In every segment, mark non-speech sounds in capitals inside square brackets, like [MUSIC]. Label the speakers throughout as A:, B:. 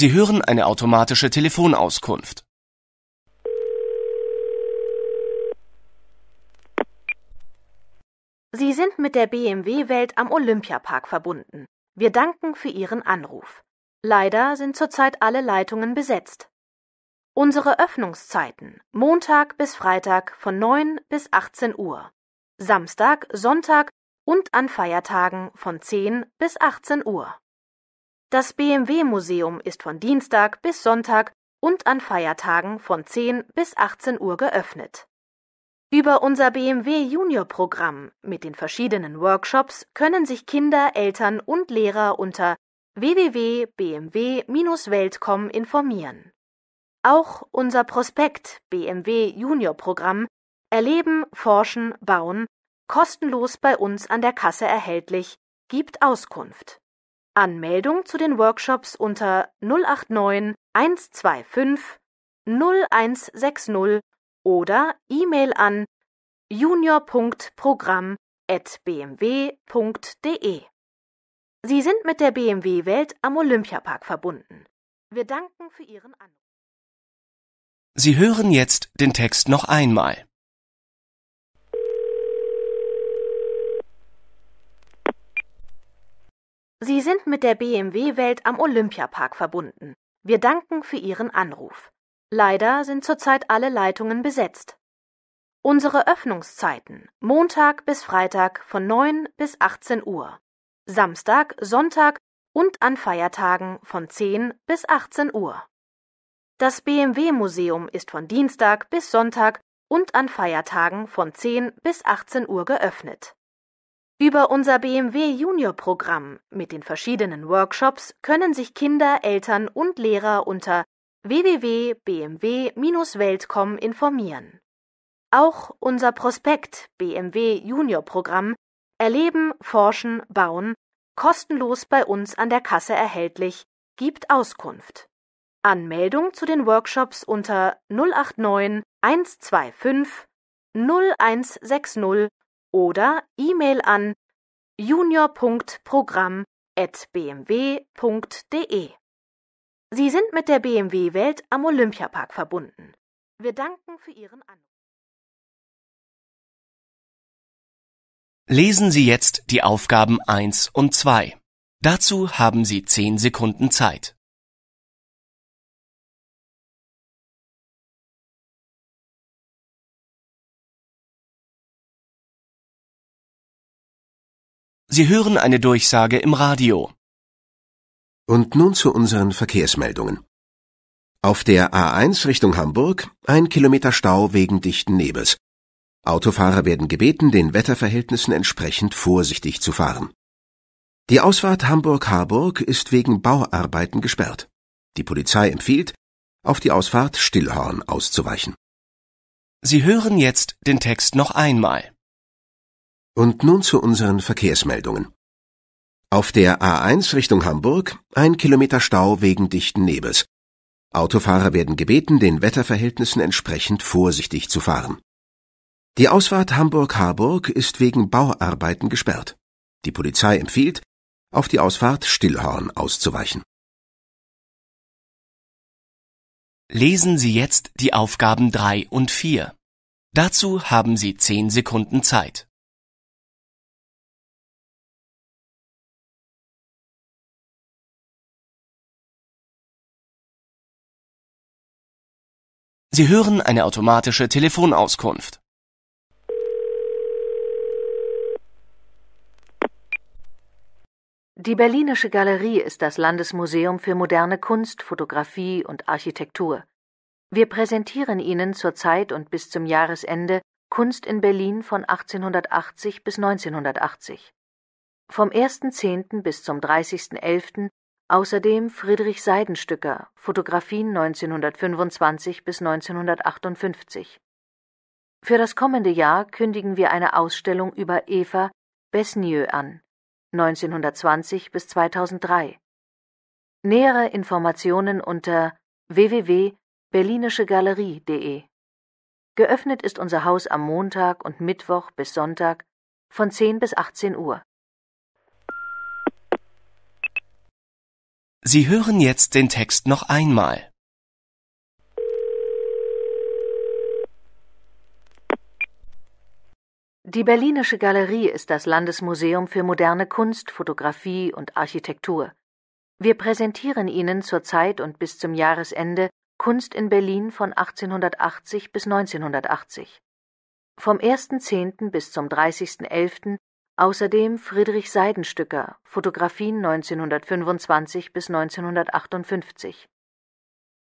A: Sie hören eine automatische Telefonauskunft.
B: Sie sind mit der BMW-Welt am Olympiapark verbunden. Wir danken für Ihren Anruf. Leider sind zurzeit alle Leitungen besetzt. Unsere Öffnungszeiten Montag bis Freitag von 9 bis 18 Uhr, Samstag, Sonntag und an Feiertagen von 10 bis 18 Uhr. Das BMW-Museum ist von Dienstag bis Sonntag und an Feiertagen von 10 bis 18 Uhr geöffnet. Über unser BMW Junior Programm mit den verschiedenen Workshops können sich Kinder, Eltern und Lehrer unter www.bmw-weltcom informieren. Auch unser Prospekt BMW Junior Programm Erleben, Forschen, Bauen kostenlos bei uns an der Kasse erhältlich gibt Auskunft. Anmeldung zu den Workshops unter 089 125 0160 oder E-Mail an junior.programm.bmw.de. Sie sind mit der BMW Welt am Olympiapark verbunden. Wir danken für Ihren Anruf.
A: Sie hören jetzt den Text noch einmal. Sie
B: sind mit der BMW-Welt am Olympiapark verbunden. Wir danken für Ihren Anruf. Leider sind zurzeit alle Leitungen besetzt. Unsere Öffnungszeiten Montag bis Freitag von 9 bis 18 Uhr, Samstag, Sonntag und an Feiertagen von 10 bis 18 Uhr. Das BMW Museum ist von Dienstag bis Sonntag und an Feiertagen von 10 bis 18 Uhr geöffnet. Über unser BMW Junior Programm mit den verschiedenen Workshops können sich Kinder, Eltern und Lehrer unter www.bmw-weltcom informieren. Auch unser Prospekt BMW Junior Programm Erleben, Forschen, Bauen kostenlos bei uns an der Kasse erhältlich gibt Auskunft. Anmeldung zu den Workshops unter 089 125 0160 oder E-Mail an junior.programm.bmw.de. Sie sind mit der BMW Welt am Olympiapark verbunden. Wir danken für Ihren Anruf.
A: Lesen Sie jetzt die Aufgaben 1 und 2. Dazu haben Sie 10 Sekunden Zeit. Sie hören eine Durchsage im Radio. Und nun zu unseren Verkehrsmeldungen. Auf der A1
C: Richtung Hamburg ein Kilometer Stau wegen dichten Nebels. Autofahrer werden gebeten, den Wetterverhältnissen entsprechend vorsichtig zu fahren. Die Ausfahrt Hamburg-Harburg ist wegen Bauarbeiten gesperrt. Die Polizei empfiehlt, auf die Ausfahrt Stillhorn auszuweichen. Sie hören jetzt den Text noch einmal. Und nun zu unseren Verkehrsmeldungen. Auf der A1 Richtung Hamburg ein Kilometer Stau wegen dichten Nebels. Autofahrer werden gebeten, den Wetterverhältnissen entsprechend vorsichtig zu fahren. Die Ausfahrt Hamburg-Harburg
A: ist wegen Bauarbeiten gesperrt. Die Polizei empfiehlt, auf die Ausfahrt Stillhorn auszuweichen. Lesen Sie jetzt die Aufgaben 3 und 4. Dazu haben Sie 10 Sekunden Zeit. Sie hören eine automatische Telefonauskunft.
B: Die Berlinische
D: Galerie ist das Landesmuseum für moderne Kunst, Fotografie und Architektur. Wir präsentieren Ihnen zurzeit und bis zum Jahresende Kunst in Berlin von 1880 bis 1980. Vom 1.10. bis zum 30.11. Außerdem Friedrich Seidenstücker, Fotografien 1925 bis 1958. Für das kommende Jahr kündigen wir eine Ausstellung über Eva Besnieu an, 1920 bis 2003. Nähere Informationen unter www.berlinischegalerie.de. Geöffnet ist unser Haus am Montag und Mittwoch bis Sonntag von 10 bis 18 Uhr.
C: Sie hören jetzt den Text noch einmal.
D: Die Berlinische Galerie ist das Landesmuseum für moderne Kunst, Fotografie und Architektur. Wir präsentieren Ihnen zurzeit und bis zum Jahresende Kunst in Berlin von 1880 bis 1980. Vom 1.10. bis zum 30.11. Außerdem Friedrich Seidenstücker, Fotografien 1925 bis 1958.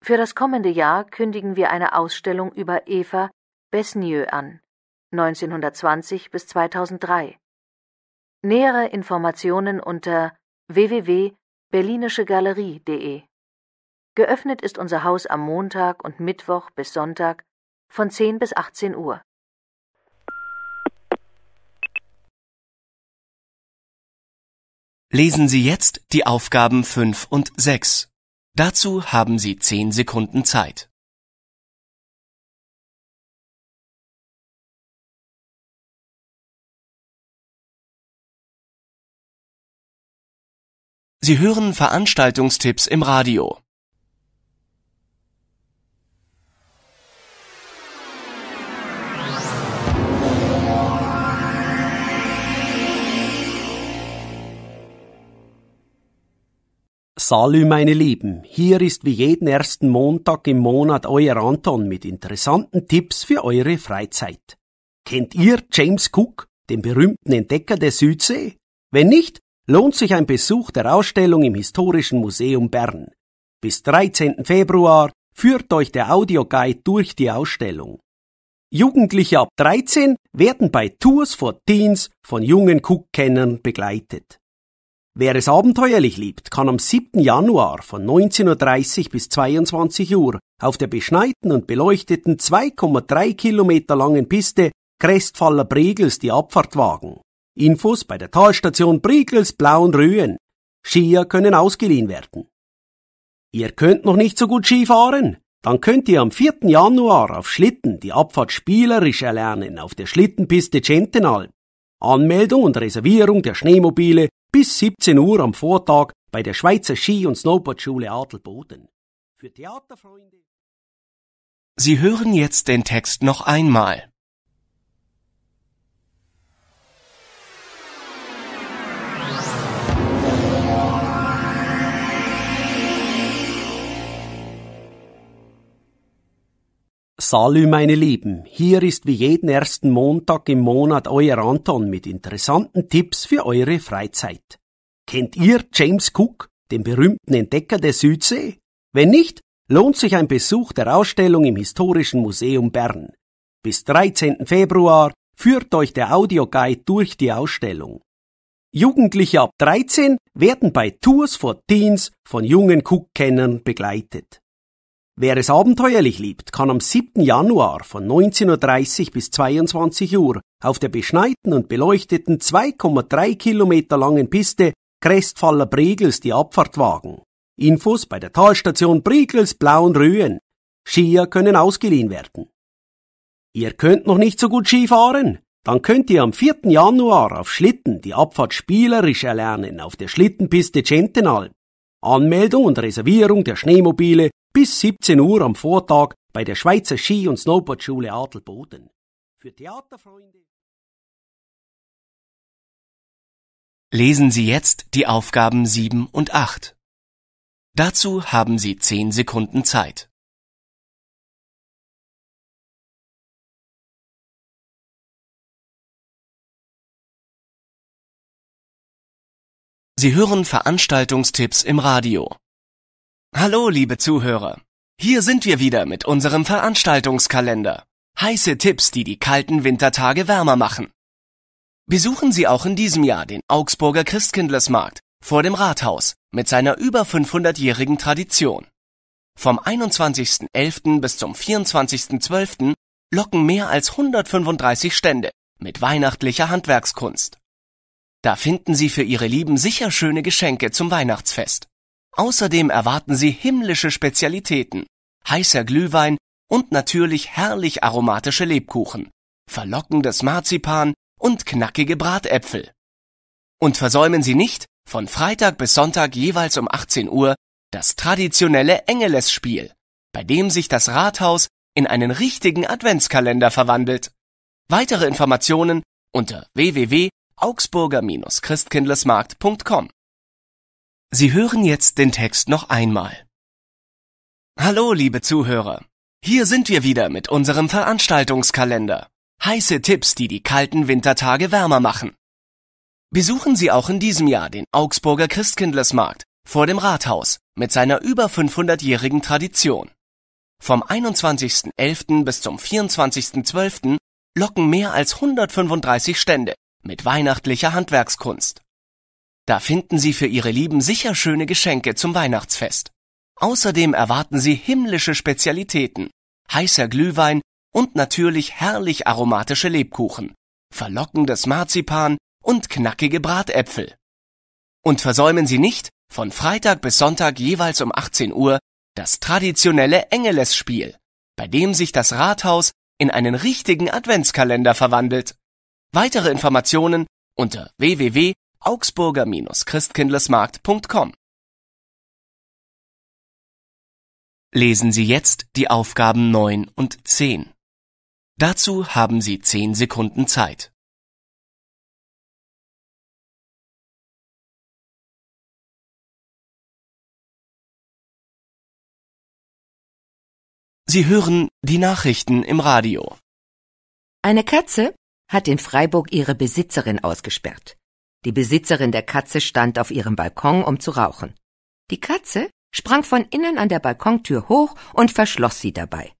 D: Für das kommende Jahr kündigen wir eine Ausstellung über Eva Besnieu an, 1920 bis 2003. Nähere Informationen unter www.berlinischegalerie.de. Geöffnet ist unser Haus am Montag und Mittwoch bis Sonntag von 10 bis 18 Uhr.
A: Lesen Sie jetzt die Aufgaben 5 und 6. Dazu haben Sie 10 Sekunden Zeit. Sie hören Veranstaltungstipps im Radio.
E: Salü, meine Lieben. Hier ist wie jeden ersten Montag im Monat euer Anton mit interessanten Tipps für eure Freizeit. Kennt ihr James Cook, den berühmten Entdecker der Südsee? Wenn nicht, lohnt sich ein Besuch der Ausstellung im Historischen Museum Bern. Bis 13. Februar führt euch der Audioguide durch die Ausstellung. Jugendliche ab 13 werden bei Tours for Teens von jungen Cook-Kennern begleitet. Wer es abenteuerlich liebt, kann am 7. Januar von 19.30 Uhr bis 22 Uhr auf der beschneiten und beleuchteten 2,3 Kilometer langen Piste Crestfaller Briegels die Abfahrt wagen. Infos bei der Talstation Briegels Blauen Röhen. Skier können ausgeliehen werden. Ihr könnt noch nicht so gut Skifahren? Dann könnt ihr am 4. Januar auf Schlitten die Abfahrt spielerisch erlernen auf der Schlittenpiste Gentenalp. Anmeldung und Reservierung der Schneemobile bis 17 Uhr am Vortag bei der Schweizer Ski- und Snowboardschule Adelboden. Für Theaterfreunde.
C: Sie hören jetzt den Text noch einmal.
E: Salü, meine Lieben. Hier ist wie jeden ersten Montag im Monat euer Anton mit interessanten Tipps für eure Freizeit. Kennt ihr James Cook, den berühmten Entdecker der Südsee? Wenn nicht, lohnt sich ein Besuch der Ausstellung im Historischen Museum Bern. Bis 13. Februar führt euch der Audioguide durch die Ausstellung. Jugendliche ab 13 werden bei Tours for Teens von jungen Cook-Kennern begleitet. Wer es abenteuerlich liebt, kann am 7. Januar von 19.30 bis 22 Uhr auf der beschneiten und beleuchteten 2,3 Kilometer langen Piste Crestfaller Bregels die Abfahrt wagen. Infos bei der Talstation Bregels Blauen Röhen. Skier können ausgeliehen werden. Ihr könnt noch nicht so gut Skifahren? Dann könnt ihr am 4. Januar auf Schlitten die Abfahrt spielerisch erlernen auf der Schlittenpiste Centenalp. Anmeldung und Reservierung der Schneemobile bis 17 Uhr am Vortag
A: bei der Schweizer Ski- und Snowboardschule Adelboden.
E: Für Theaterfreunde.
A: Lesen Sie jetzt die Aufgaben 7 und 8. Dazu haben Sie 10 Sekunden Zeit. Sie hören Veranstaltungstipps im Radio. Hallo, liebe Zuhörer. Hier sind wir wieder mit
C: unserem Veranstaltungskalender. Heiße Tipps, die die kalten Wintertage wärmer machen. Besuchen Sie auch in diesem Jahr den Augsburger Christkindlesmarkt vor dem Rathaus mit seiner über 500-jährigen Tradition. Vom 21.11. bis zum 24.12. locken mehr als 135 Stände mit weihnachtlicher Handwerkskunst. Da finden Sie für Ihre Lieben sicher schöne Geschenke zum Weihnachtsfest. Außerdem erwarten sie himmlische Spezialitäten, heißer Glühwein und natürlich herrlich aromatische Lebkuchen, verlockendes Marzipan und knackige Bratäpfel. Und versäumen Sie nicht, von Freitag bis Sonntag jeweils um 18 Uhr, das traditionelle Engelesspiel, bei dem sich das Rathaus in einen richtigen Adventskalender verwandelt. Weitere Informationen unter www.augsburger-christkindlesmarkt.com Sie hören jetzt den Text noch einmal. Hallo, liebe Zuhörer. Hier sind wir wieder mit unserem Veranstaltungskalender. Heiße Tipps, die die kalten Wintertage wärmer machen. Besuchen Sie auch in diesem Jahr den Augsburger Christkindlesmarkt vor dem Rathaus mit seiner über 500-jährigen Tradition. Vom 21.11. bis zum 24.12. locken mehr als 135 Stände mit weihnachtlicher Handwerkskunst. Da finden Sie für Ihre Lieben sicher schöne Geschenke zum Weihnachtsfest. Außerdem erwarten Sie himmlische Spezialitäten, heißer Glühwein und natürlich herrlich aromatische Lebkuchen, verlockendes Marzipan und knackige Bratäpfel. Und versäumen Sie nicht, von Freitag bis Sonntag jeweils um 18 Uhr, das traditionelle Engelesspiel, bei dem sich das Rathaus in einen richtigen Adventskalender verwandelt. Weitere Informationen unter www augsburger-christkindlesmarkt.com.
A: Lesen Sie jetzt die Aufgaben 9 und 10. Dazu haben Sie 10 Sekunden Zeit. Sie
F: hören die Nachrichten im Radio. Eine Katze hat in Freiburg ihre Besitzerin ausgesperrt. Die Besitzerin der Katze stand auf ihrem Balkon, um zu rauchen. Die Katze sprang von innen an der Balkontür hoch und verschloss sie dabei.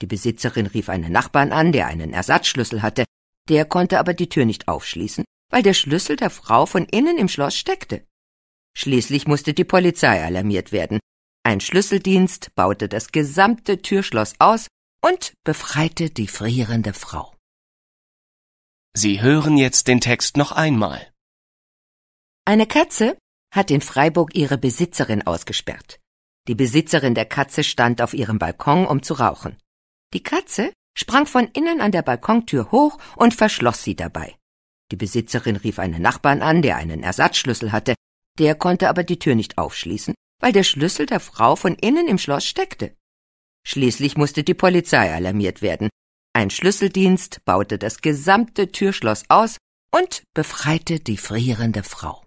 F: Die Besitzerin rief einen Nachbarn an, der einen Ersatzschlüssel hatte, der konnte aber die Tür nicht aufschließen, weil der Schlüssel der Frau von innen im Schloss steckte. Schließlich musste die Polizei alarmiert werden. Ein Schlüsseldienst baute das gesamte Türschloss aus und befreite die frierende Frau. Sie hören jetzt den Text noch einmal. Eine Katze hat in Freiburg ihre Besitzerin ausgesperrt. Die Besitzerin der Katze stand auf ihrem Balkon, um zu rauchen. Die Katze sprang von innen an der Balkontür hoch und verschloss sie dabei. Die Besitzerin rief einen Nachbarn an, der einen Ersatzschlüssel hatte, der konnte aber die Tür nicht aufschließen, weil der Schlüssel der Frau von innen im Schloss steckte. Schließlich musste die Polizei alarmiert werden. Ein Schlüsseldienst baute das gesamte Türschloss aus und befreite die frierende Frau.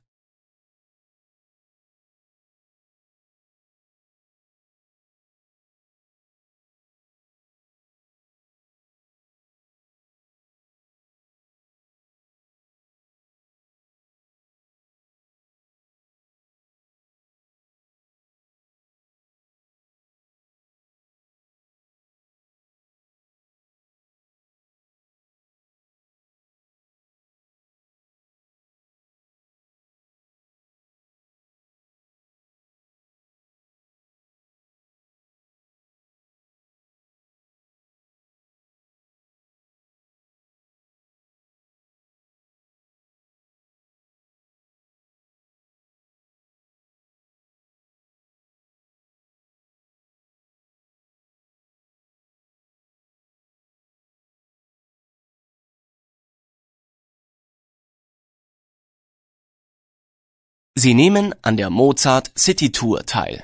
A: Sie nehmen an der Mozart City Tour teil.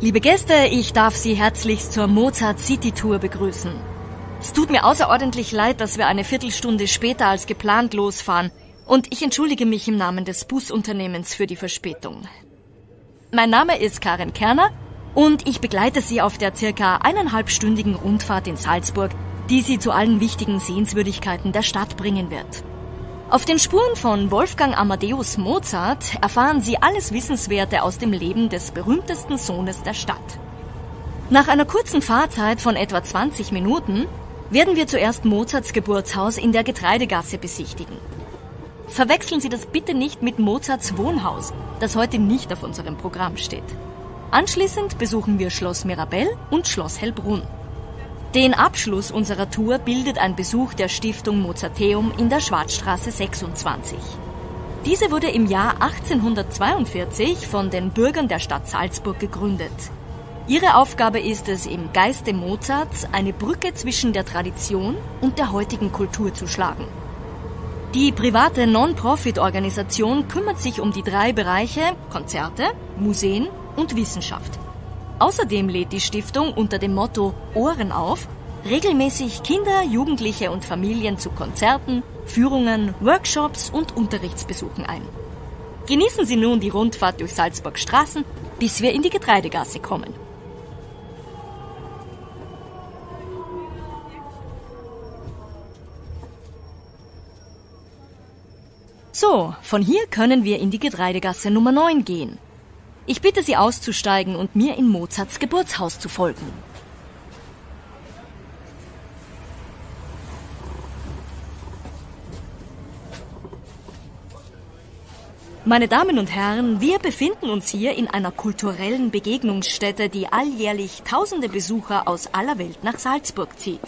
G: Liebe Gäste, ich darf Sie herzlichst zur Mozart City Tour begrüßen. Es tut mir außerordentlich leid, dass wir eine Viertelstunde später als geplant losfahren und ich entschuldige mich im Namen des Busunternehmens für die Verspätung. Mein Name ist Karin Kerner und ich begleite Sie auf der circa eineinhalbstündigen Rundfahrt in Salzburg die sie zu allen wichtigen Sehenswürdigkeiten der Stadt bringen wird. Auf den Spuren von Wolfgang Amadeus Mozart erfahren Sie alles Wissenswerte aus dem Leben des berühmtesten Sohnes der Stadt. Nach einer kurzen Fahrzeit von etwa 20 Minuten werden wir zuerst Mozarts Geburtshaus in der Getreidegasse besichtigen. Verwechseln Sie das bitte nicht mit Mozarts Wohnhaus, das heute nicht auf unserem Programm steht. Anschließend besuchen wir Schloss Mirabell und Schloss Hellbrunn. Den Abschluss unserer Tour bildet ein Besuch der Stiftung Mozarteum in der Schwarzstraße 26. Diese wurde im Jahr 1842 von den Bürgern der Stadt Salzburg gegründet. Ihre Aufgabe ist es, im Geiste Mozarts eine Brücke zwischen der Tradition und der heutigen Kultur zu schlagen. Die private Non-Profit-Organisation kümmert sich um die drei Bereiche Konzerte, Museen und Wissenschaft. Außerdem lädt die Stiftung unter dem Motto Ohren auf regelmäßig Kinder, Jugendliche und Familien zu Konzerten, Führungen, Workshops und Unterrichtsbesuchen ein. Genießen Sie nun die Rundfahrt durch Salzburg Straßen, bis wir in die Getreidegasse kommen. So, von hier können wir in die Getreidegasse Nummer 9 gehen. Ich bitte Sie auszusteigen und mir in Mozarts Geburtshaus zu folgen. Meine Damen und Herren, wir befinden uns hier in einer kulturellen Begegnungsstätte, die alljährlich tausende Besucher aus aller Welt nach Salzburg zieht.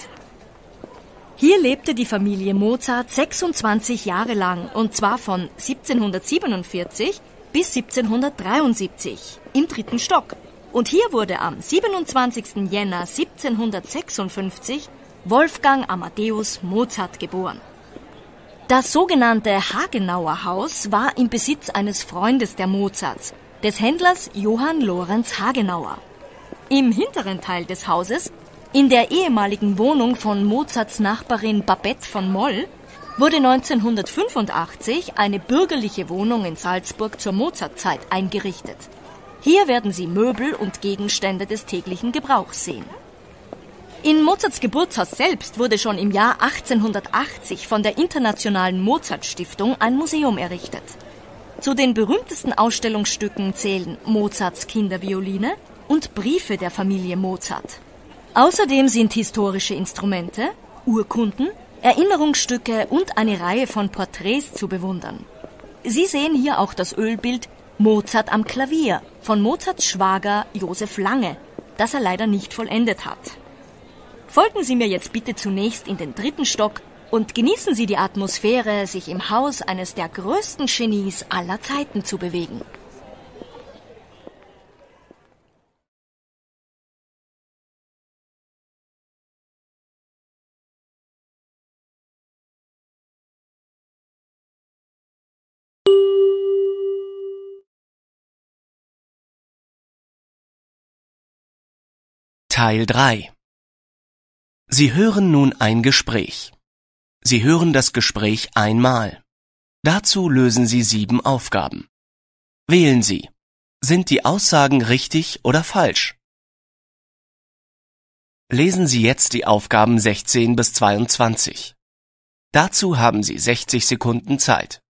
G: Hier lebte die Familie Mozart 26 Jahre lang, und zwar von 1747 bis 1773 im dritten Stock. Und hier wurde am 27. Jänner 1756 Wolfgang Amadeus Mozart geboren. Das sogenannte Hagenauer Haus war im Besitz eines Freundes der Mozarts, des Händlers Johann Lorenz Hagenauer. Im hinteren Teil des Hauses, in der ehemaligen Wohnung von Mozarts Nachbarin Babette von Moll, wurde 1985 eine bürgerliche Wohnung in Salzburg zur Mozartzeit eingerichtet. Hier werden Sie Möbel und Gegenstände des täglichen Gebrauchs sehen. In Mozarts Geburtshaus selbst wurde schon im Jahr 1880 von der Internationalen Mozart Stiftung ein Museum errichtet. Zu den berühmtesten Ausstellungsstücken zählen Mozarts Kindervioline und Briefe der Familie Mozart. Außerdem sind historische Instrumente, Urkunden Erinnerungsstücke und eine Reihe von Porträts zu bewundern. Sie sehen hier auch das Ölbild Mozart am Klavier von Mozarts Schwager Josef Lange, das er leider nicht vollendet hat. Folgen Sie mir jetzt bitte zunächst in den dritten Stock und genießen Sie die Atmosphäre, sich im Haus eines der größten Genies aller Zeiten zu bewegen.
A: Teil 3 Sie hören nun ein Gespräch. Sie hören das Gespräch einmal.
C: Dazu lösen Sie sieben Aufgaben. Wählen Sie. Sind die Aussagen richtig oder falsch? Lesen Sie
A: jetzt die Aufgaben 16 bis 22. Dazu haben Sie 60 Sekunden Zeit.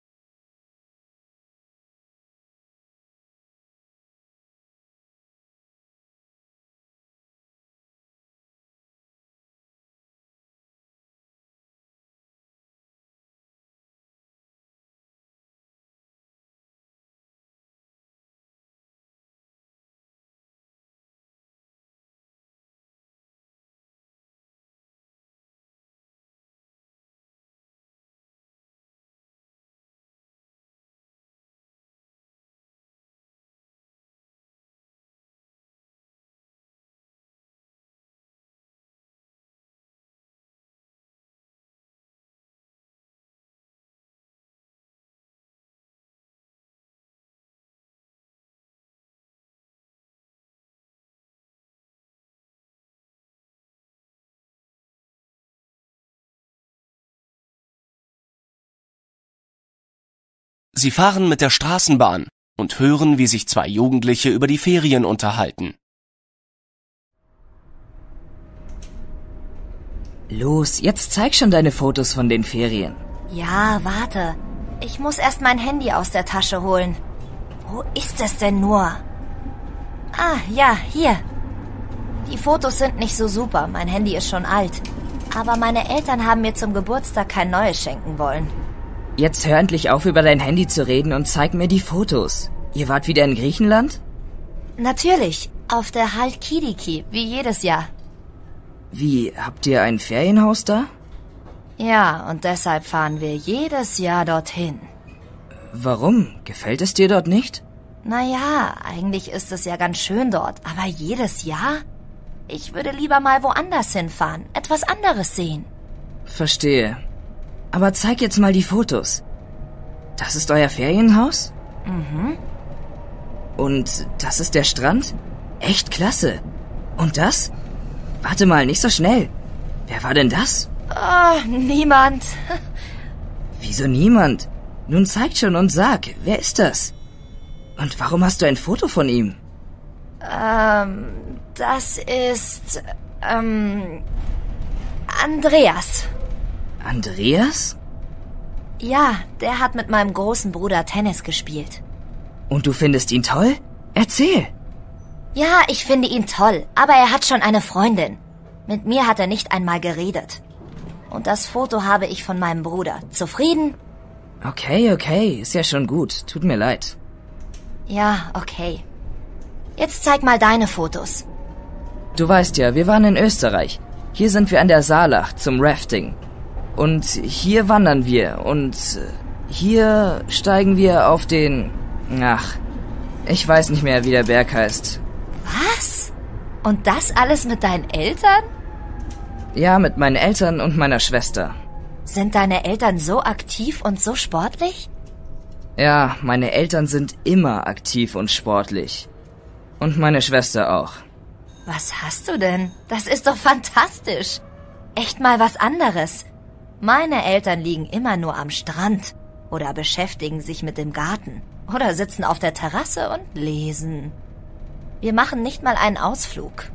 A: Sie fahren mit der Straßenbahn und hören, wie sich zwei Jugendliche
H: über die Ferien unterhalten. Los, jetzt zeig schon deine Fotos von den Ferien.
I: Ja, warte. Ich muss erst mein Handy aus der Tasche holen. Wo ist es denn nur? Ah, ja, hier. Die Fotos sind nicht so super. Mein Handy ist schon alt. Aber meine Eltern haben mir zum Geburtstag kein neues schenken wollen.
H: Jetzt hör endlich auf, über dein Handy zu reden und zeig mir die Fotos. Ihr wart wieder in Griechenland?
I: Natürlich, auf der Halkidiki, wie jedes Jahr.
H: Wie, habt ihr ein Ferienhaus da?
I: Ja, und deshalb fahren wir jedes Jahr dorthin.
H: Warum? Gefällt
I: es dir dort nicht? Naja, eigentlich ist es ja ganz schön dort, aber jedes Jahr? Ich würde lieber mal woanders hinfahren, etwas anderes sehen.
H: Verstehe. Aber zeig jetzt mal die Fotos. Das ist euer Ferienhaus? Mhm. Und das ist der Strand? Echt klasse. Und das? Warte mal, nicht so schnell.
I: Wer war denn das? Oh, niemand.
H: Wieso niemand? Nun zeig schon und sag, wer ist das? Und warum hast du ein Foto von ihm?
I: Ähm, das ist. Ähm. Andreas.
H: Andreas?
I: Ja, der hat mit meinem großen Bruder Tennis gespielt. Und du findest ihn toll? Erzähl. Ja, ich finde ihn toll, aber er hat schon eine Freundin. Mit mir hat er nicht einmal geredet. Und das Foto habe ich von meinem Bruder. Zufrieden?
H: Okay, okay, ist ja schon gut. Tut mir leid.
I: Ja, okay. Jetzt zeig mal deine Fotos.
H: Du weißt ja, wir waren in Österreich. Hier sind wir an der Saalach zum Rafting. Und hier wandern wir und äh, hier steigen wir auf den... Ach, ich weiß nicht mehr, wie der Berg heißt.
I: Was? Und das alles mit deinen Eltern?
H: Ja, mit meinen Eltern und meiner Schwester.
I: Sind deine Eltern so aktiv und so sportlich?
H: Ja, meine Eltern sind immer aktiv und sportlich. Und meine Schwester auch.
I: Was hast du denn? Das ist doch fantastisch. Echt mal was anderes. Meine Eltern liegen immer nur am Strand oder beschäftigen sich mit dem Garten oder sitzen auf der Terrasse und lesen. Wir machen nicht mal einen Ausflug.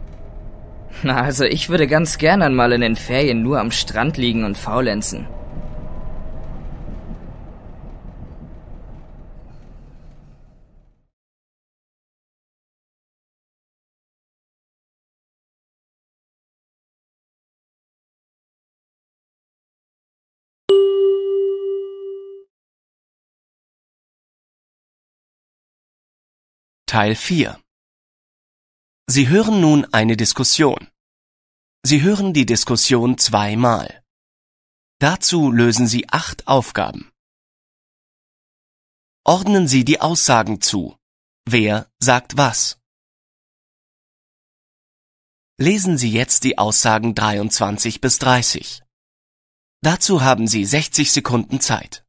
H: Na, also ich würde ganz gerne mal in den Ferien nur am Strand liegen und faulenzen.
A: Teil 4. Sie hören nun eine Diskussion. Sie hören
C: die Diskussion zweimal. Dazu lösen Sie acht Aufgaben.
A: Ordnen Sie die Aussagen zu. Wer sagt was? Lesen Sie jetzt die Aussagen 23 bis 30. Dazu haben Sie 60 Sekunden Zeit.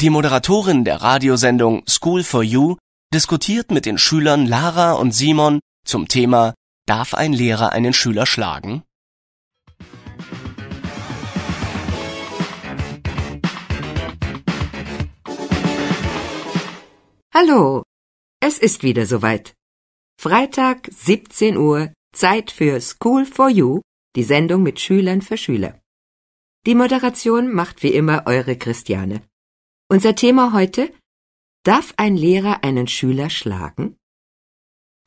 A: Die Moderatorin der Radiosendung School for You diskutiert
C: mit den Schülern Lara und Simon zum Thema Darf ein Lehrer einen Schüler schlagen?
F: Hallo, es ist wieder soweit. Freitag 17 Uhr, Zeit für School for You, die Sendung mit Schülern für Schüler. Die Moderation macht wie immer eure Christiane. Unser Thema heute Darf ein Lehrer einen Schüler schlagen?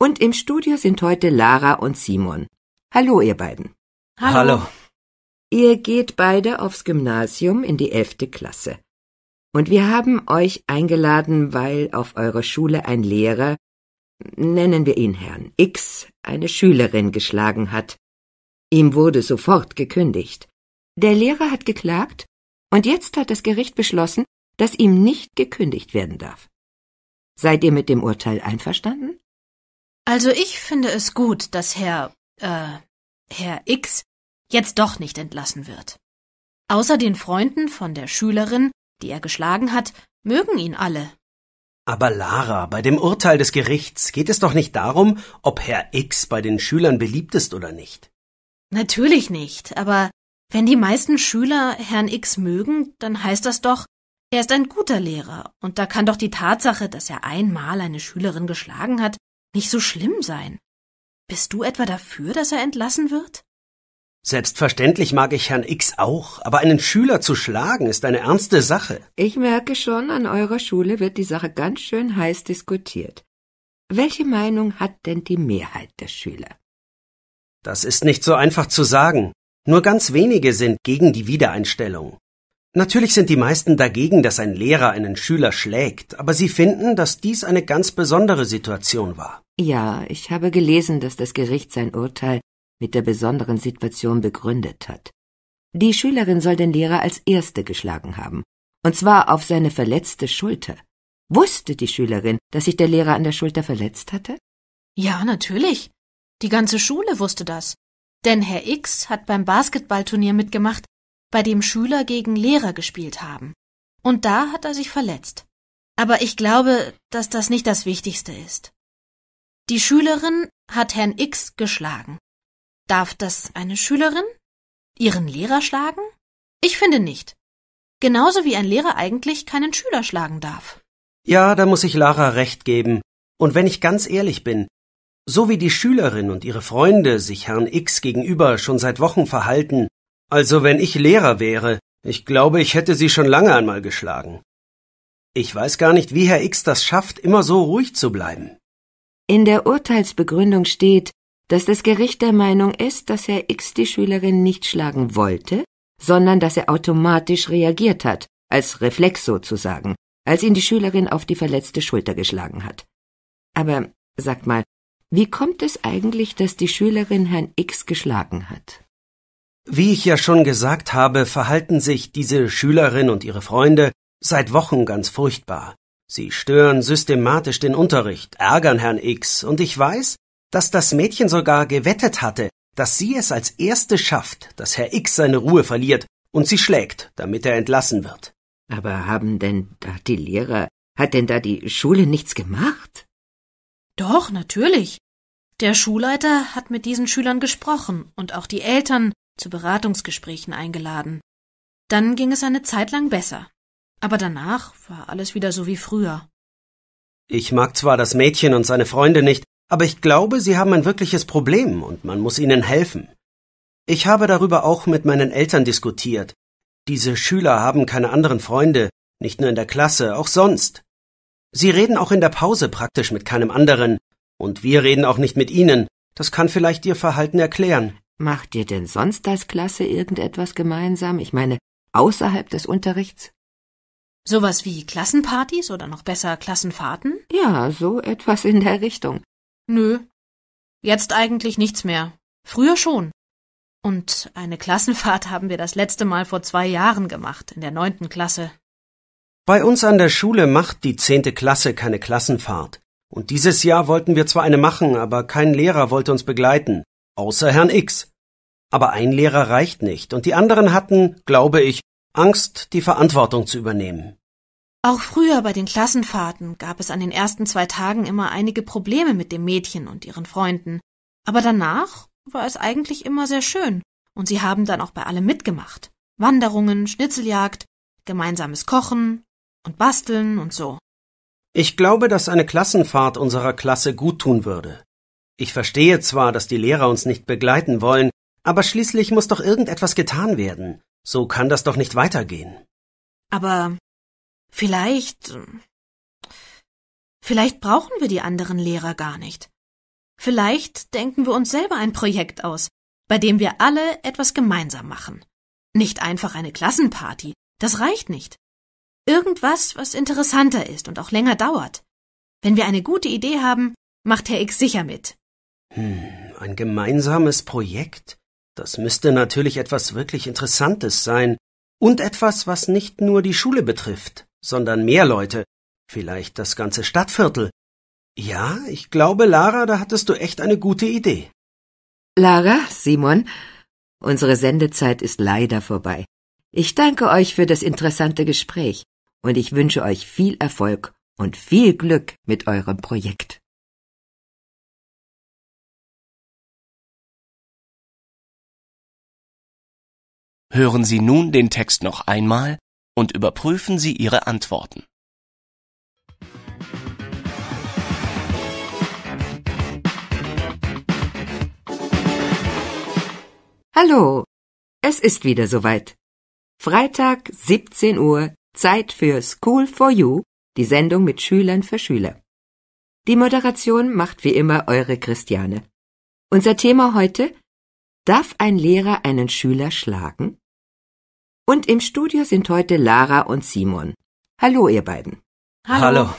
F: Und im Studio sind heute Lara und Simon. Hallo, ihr beiden. Hallo. Hallo. Ihr geht beide aufs Gymnasium in die elfte Klasse. Und wir haben euch eingeladen, weil auf eurer Schule ein Lehrer, nennen wir ihn Herrn X, eine Schülerin geschlagen hat. Ihm wurde sofort gekündigt. Der Lehrer hat geklagt, und jetzt hat das Gericht beschlossen, das ihm nicht gekündigt werden darf. Seid ihr mit dem Urteil einverstanden?
B: Also ich finde es gut, dass Herr, äh, Herr X jetzt doch nicht entlassen wird. Außer den Freunden von der Schülerin, die er geschlagen hat, mögen ihn alle.
E: Aber Lara, bei dem Urteil des Gerichts geht es doch nicht darum, ob Herr X bei den Schülern beliebt ist oder nicht.
B: Natürlich nicht, aber wenn die meisten Schüler Herrn X mögen, dann heißt das doch, er ist ein guter Lehrer, und da kann doch die Tatsache, dass er einmal eine Schülerin geschlagen hat, nicht so schlimm sein. Bist du etwa dafür, dass er entlassen wird?
E: Selbstverständlich mag ich Herrn X auch, aber einen Schüler zu schlagen ist eine ernste
F: Sache. Ich merke schon, an eurer Schule wird die Sache ganz schön heiß diskutiert. Welche Meinung hat denn die Mehrheit der Schüler?
E: Das ist nicht so einfach zu sagen. Nur ganz wenige sind gegen die Wiedereinstellung. Natürlich sind die meisten dagegen, dass ein Lehrer einen Schüler schlägt, aber sie finden, dass dies eine ganz besondere Situation war.
F: Ja, ich habe gelesen, dass das Gericht sein Urteil mit der besonderen Situation begründet hat. Die Schülerin soll den Lehrer als erste geschlagen haben, und zwar auf seine verletzte Schulter. Wusste die Schülerin, dass sich der Lehrer an der Schulter verletzt
B: hatte? Ja, natürlich. Die ganze Schule wusste das. Denn Herr X hat beim Basketballturnier mitgemacht bei dem Schüler gegen Lehrer gespielt haben. Und da hat er sich verletzt. Aber ich glaube, dass das nicht das Wichtigste ist. Die Schülerin hat Herrn X geschlagen. Darf das eine Schülerin? Ihren Lehrer schlagen? Ich finde nicht. Genauso wie ein Lehrer eigentlich keinen Schüler schlagen darf.
E: Ja, da muss ich Lara recht geben. Und wenn ich ganz ehrlich bin, so wie die Schülerin und ihre Freunde sich Herrn X gegenüber schon seit Wochen verhalten, also wenn ich Lehrer wäre, ich glaube, ich hätte sie schon lange einmal geschlagen. Ich weiß gar nicht, wie Herr X das schafft, immer so ruhig zu bleiben.
F: In der Urteilsbegründung steht, dass das Gericht der Meinung ist, dass Herr X die Schülerin nicht schlagen wollte, sondern dass er automatisch reagiert hat, als Reflex sozusagen, als ihn die Schülerin auf die verletzte Schulter geschlagen hat. Aber, sagt mal, wie kommt es eigentlich, dass die Schülerin Herrn X geschlagen hat?
E: Wie ich ja schon gesagt habe, verhalten sich diese Schülerin und ihre Freunde seit Wochen ganz furchtbar. Sie stören systematisch den Unterricht, ärgern Herrn X, und ich weiß, dass das Mädchen sogar gewettet hatte, dass sie es als erste schafft, dass Herr X seine Ruhe verliert und sie schlägt, damit er entlassen wird.
F: Aber haben denn da die Lehrer, hat denn da die Schule nichts gemacht?
B: Doch, natürlich. Der Schulleiter hat mit diesen Schülern gesprochen und auch die Eltern zu Beratungsgesprächen eingeladen. Dann ging es eine Zeit lang besser. Aber danach war alles wieder so wie früher.
E: Ich mag zwar das Mädchen und seine Freunde nicht, aber ich glaube, sie haben ein wirkliches Problem und man muss ihnen helfen. Ich habe darüber auch mit meinen Eltern diskutiert. Diese Schüler haben keine anderen Freunde, nicht nur in der Klasse, auch sonst. Sie reden auch in der Pause praktisch mit keinem
F: anderen, und wir reden auch nicht mit ihnen. Das kann vielleicht ihr Verhalten erklären. Macht ihr denn sonst als Klasse irgendetwas gemeinsam? Ich meine, außerhalb des Unterrichts?
B: Sowas wie Klassenpartys oder noch besser Klassenfahrten?
F: Ja, so etwas in der Richtung. Nö.
B: Jetzt eigentlich nichts mehr. Früher schon. Und eine Klassenfahrt haben wir das letzte Mal vor zwei Jahren gemacht, in der neunten Klasse.
E: Bei uns an der Schule macht die zehnte Klasse keine Klassenfahrt. Und dieses Jahr wollten wir zwar eine machen, aber kein Lehrer wollte uns begleiten außer Herrn X. Aber ein Lehrer reicht nicht, und die anderen hatten, glaube ich, Angst, die Verantwortung zu übernehmen.
B: Auch früher bei den Klassenfahrten gab es an den ersten zwei Tagen immer einige Probleme mit dem Mädchen und ihren Freunden, aber danach war es eigentlich immer sehr schön, und sie haben dann auch bei allem mitgemacht. Wanderungen, Schnitzeljagd, gemeinsames Kochen und Basteln und so.
E: Ich glaube, dass eine Klassenfahrt unserer Klasse gut tun würde. Ich verstehe zwar, dass die Lehrer uns nicht begleiten wollen, aber schließlich muss doch irgendetwas getan werden. So kann das doch nicht weitergehen.
B: Aber vielleicht. Vielleicht brauchen wir die anderen Lehrer gar nicht. Vielleicht denken wir uns selber ein Projekt aus, bei dem wir alle etwas gemeinsam machen. Nicht einfach eine Klassenparty, das reicht nicht. Irgendwas, was interessanter ist und auch länger dauert. Wenn wir eine gute Idee haben,
E: macht Herr X sicher mit. Hm, ein gemeinsames Projekt? Das müsste natürlich etwas wirklich Interessantes sein und etwas, was nicht nur die Schule betrifft, sondern mehr Leute, vielleicht das ganze Stadtviertel. Ja,
F: ich glaube, Lara, da hattest du echt eine gute Idee. Lara, Simon, unsere Sendezeit ist leider vorbei. Ich danke euch für das interessante Gespräch und ich wünsche euch viel Erfolg und viel Glück mit eurem Projekt.
A: Hören Sie nun den Text noch einmal und überprüfen
C: Sie Ihre Antworten.
F: Hallo, es ist wieder soweit. Freitag 17 Uhr, Zeit für School for You, die Sendung mit Schülern für Schüler. Die Moderation macht wie immer eure Christiane. Unser Thema heute Darf ein Lehrer einen Schüler schlagen? Und im Studio sind heute Lara und Simon. Hallo, ihr beiden. Hallo. Hallo.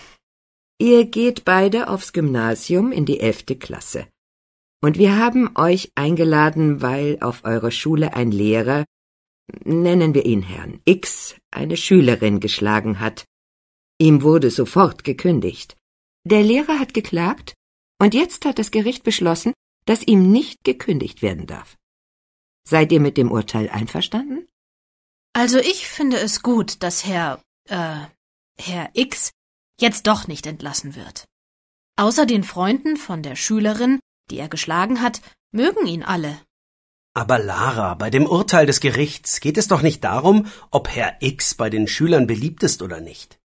F: Ihr geht beide aufs Gymnasium in die elfte Klasse. Und wir haben euch eingeladen, weil auf eurer Schule ein Lehrer, nennen wir ihn Herrn X, eine Schülerin geschlagen hat. Ihm wurde sofort gekündigt. Der Lehrer hat geklagt, und jetzt hat das Gericht beschlossen, dass ihm nicht gekündigt werden darf. Seid ihr mit dem Urteil einverstanden?
B: Also ich finde es gut, dass Herr, äh, Herr X jetzt doch nicht entlassen wird. Außer den Freunden von der Schülerin, die er geschlagen hat, mögen ihn alle.
A: Aber
E: Lara, bei dem Urteil des Gerichts geht es doch nicht darum, ob Herr X bei den Schülern beliebt ist oder nicht.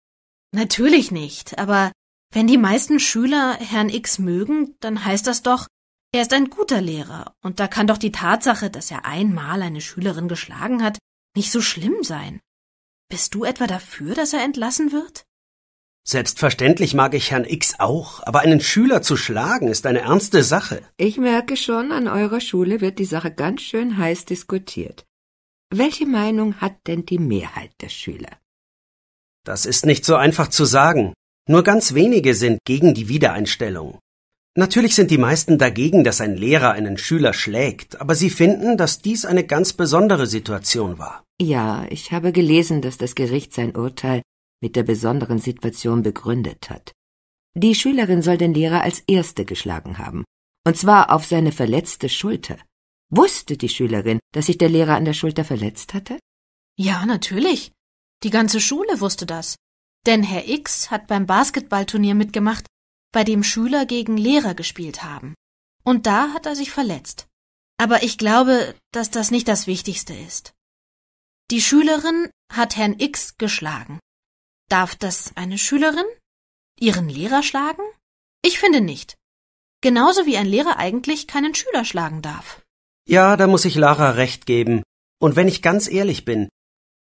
B: Natürlich nicht, aber wenn die meisten Schüler Herrn X mögen, dann heißt das doch, er ist ein guter Lehrer, und da kann doch die Tatsache, dass er einmal eine Schülerin geschlagen hat, nicht so schlimm sein. Bist du etwa dafür,
F: dass er entlassen wird?
E: Selbstverständlich mag ich Herrn X auch, aber einen Schüler zu schlagen ist eine ernste Sache.
F: Ich merke schon, an eurer Schule wird die Sache ganz schön heiß diskutiert. Welche Meinung hat denn die Mehrheit der Schüler?
E: Das ist nicht so einfach zu sagen. Nur ganz wenige sind gegen die Wiedereinstellung. Natürlich sind die meisten dagegen, dass ein Lehrer einen Schüler schlägt, aber sie finden, dass
F: dies eine ganz besondere Situation war. Ja, ich habe gelesen, dass das Gericht sein Urteil mit der besonderen Situation begründet hat. Die Schülerin soll den Lehrer als Erste geschlagen haben, und zwar auf seine verletzte Schulter. Wusste die Schülerin, dass sich der Lehrer an der Schulter verletzt hatte?
B: Ja, natürlich. Die ganze Schule wusste das. Denn Herr X hat beim Basketballturnier mitgemacht, bei dem Schüler gegen Lehrer gespielt haben. Und da hat er sich verletzt. Aber ich glaube, dass das nicht das Wichtigste ist. Die Schülerin hat Herrn X geschlagen. Darf das eine Schülerin? Ihren Lehrer schlagen? Ich finde nicht. Genauso wie ein Lehrer eigentlich keinen Schüler schlagen darf.
E: Ja, da muss ich Lara recht geben. Und wenn ich ganz ehrlich bin,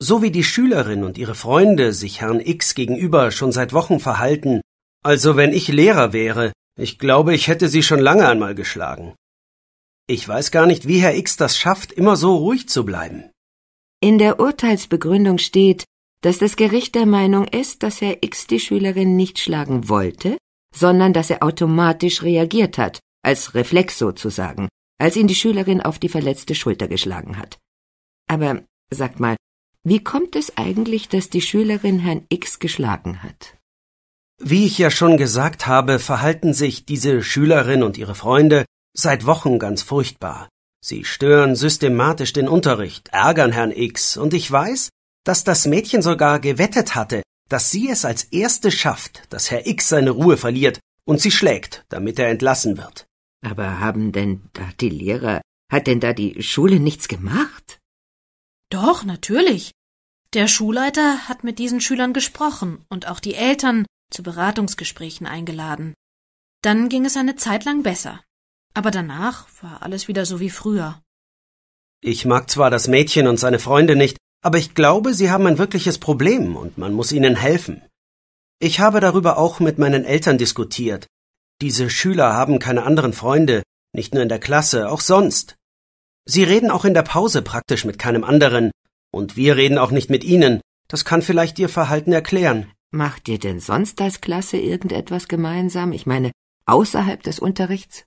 E: so wie die Schülerin und ihre Freunde sich Herrn X gegenüber schon seit Wochen verhalten, also wenn ich Lehrer wäre, ich glaube, ich hätte sie schon lange einmal geschlagen. Ich weiß gar nicht, wie Herr X das schafft, immer so ruhig zu bleiben.
F: In der Urteilsbegründung steht, dass das Gericht der Meinung ist, dass Herr X die Schülerin nicht schlagen wollte, sondern dass er automatisch reagiert hat, als Reflex sozusagen, als ihn die Schülerin auf die verletzte Schulter geschlagen hat. Aber sag mal, wie kommt es eigentlich, dass die Schülerin Herrn X geschlagen hat? Wie ich ja schon gesagt habe, verhalten sich
E: diese Schülerin und ihre Freunde seit Wochen ganz furchtbar. Sie stören systematisch den Unterricht, ärgern Herrn X, und ich weiß, dass das Mädchen sogar gewettet hatte, dass sie es als erste schafft, dass Herr X seine Ruhe verliert und sie schlägt,
F: damit er entlassen wird. Aber haben denn da die Lehrer, hat denn da die Schule nichts gemacht?
B: Doch, natürlich. Der Schulleiter hat mit diesen Schülern gesprochen und auch die Eltern zu Beratungsgesprächen eingeladen. Dann ging es eine Zeit lang besser. Aber danach war alles wieder so wie früher.
E: Ich mag zwar das Mädchen und seine Freunde nicht, aber ich glaube, sie haben ein wirkliches Problem und man muss ihnen helfen. Ich habe darüber auch mit meinen Eltern diskutiert. Diese Schüler haben keine anderen Freunde, nicht nur in der Klasse, auch sonst. Sie reden auch in der Pause praktisch mit keinem anderen, und wir reden auch nicht mit ihnen. Das kann vielleicht ihr Verhalten
F: erklären. Macht ihr denn sonst als Klasse irgendetwas gemeinsam? Ich meine, außerhalb des Unterrichts?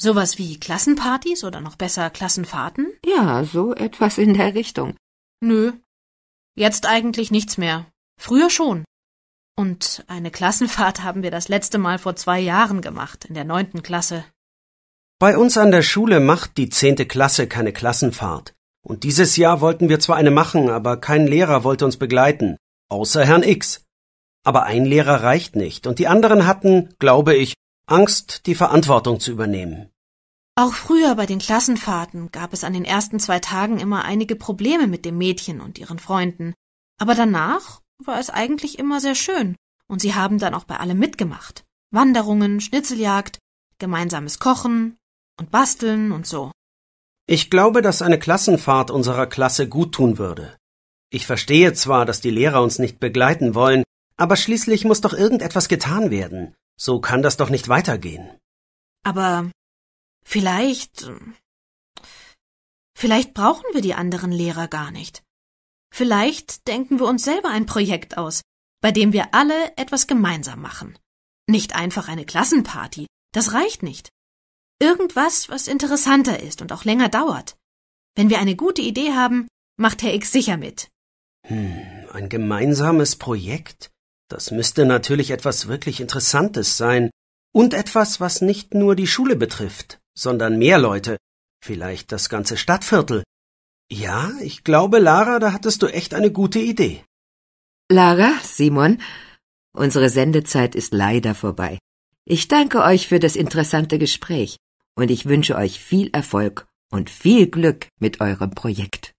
B: Sowas wie Klassenpartys oder noch besser Klassenfahrten?
F: Ja, so etwas in der Richtung.
B: Nö. Jetzt eigentlich nichts mehr. Früher schon. Und eine Klassenfahrt [LAUGHS] haben wir das letzte Mal vor zwei Jahren gemacht, in der neunten Klasse.
E: Bei uns an der Schule macht die zehnte Klasse keine Klassenfahrt. Und dieses Jahr wollten wir zwar eine machen, aber kein Lehrer wollte uns begleiten, außer Herrn X. Aber ein Lehrer reicht nicht, und die anderen hatten, glaube ich, Angst, die Verantwortung zu übernehmen.
B: Auch früher bei den Klassenfahrten gab es an den ersten zwei Tagen immer einige Probleme mit dem Mädchen und ihren Freunden, aber danach war es eigentlich immer sehr schön, und sie haben dann auch bei allem mitgemacht. Wanderungen, Schnitzeljagd, gemeinsames Kochen und Basteln und so.
E: Ich glaube, dass eine Klassenfahrt unserer Klasse guttun würde. Ich verstehe zwar, dass die Lehrer uns nicht begleiten wollen, aber schließlich muss doch irgendetwas getan werden. So kann das doch nicht weitergehen.
B: Aber vielleicht. Vielleicht brauchen wir die anderen Lehrer gar nicht. Vielleicht denken wir uns selber ein Projekt aus, bei dem wir alle etwas gemeinsam machen. Nicht einfach eine Klassenparty, das reicht nicht. Irgendwas, was interessanter ist und auch länger dauert. Wenn wir eine gute Idee haben, macht Herr X sicher mit.
E: Hm, ein gemeinsames Projekt? Das müsste natürlich etwas wirklich Interessantes sein und etwas, was nicht nur die Schule betrifft, sondern mehr Leute, vielleicht das ganze Stadtviertel.
F: Ja, ich glaube, Lara, da hattest du echt eine gute Idee. Lara, Simon, unsere Sendezeit ist leider vorbei. Ich danke euch für das interessante Gespräch und ich wünsche euch viel Erfolg und viel Glück
A: mit eurem Projekt.